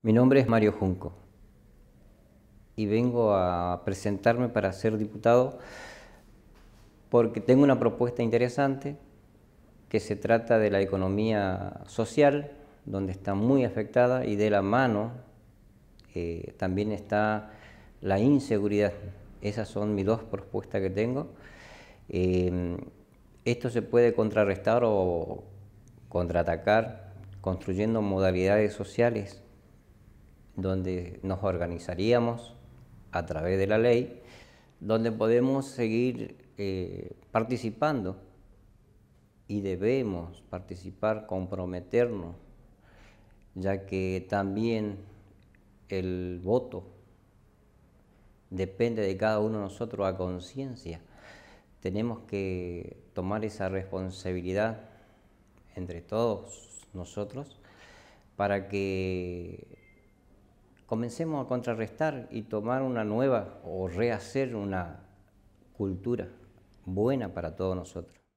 Mi nombre es Mario Junco y vengo a presentarme para ser diputado porque tengo una propuesta interesante que se trata de la economía social, donde está muy afectada y de la mano eh, también está la inseguridad. Esas son mis dos propuestas que tengo. Eh, esto se puede contrarrestar o contraatacar construyendo modalidades sociales donde nos organizaríamos a través de la ley, donde podemos seguir eh, participando y debemos participar, comprometernos, ya que también el voto depende de cada uno de nosotros a conciencia. Tenemos que tomar esa responsabilidad entre todos nosotros para que comencemos a contrarrestar y tomar una nueva o rehacer una cultura buena para todos nosotros.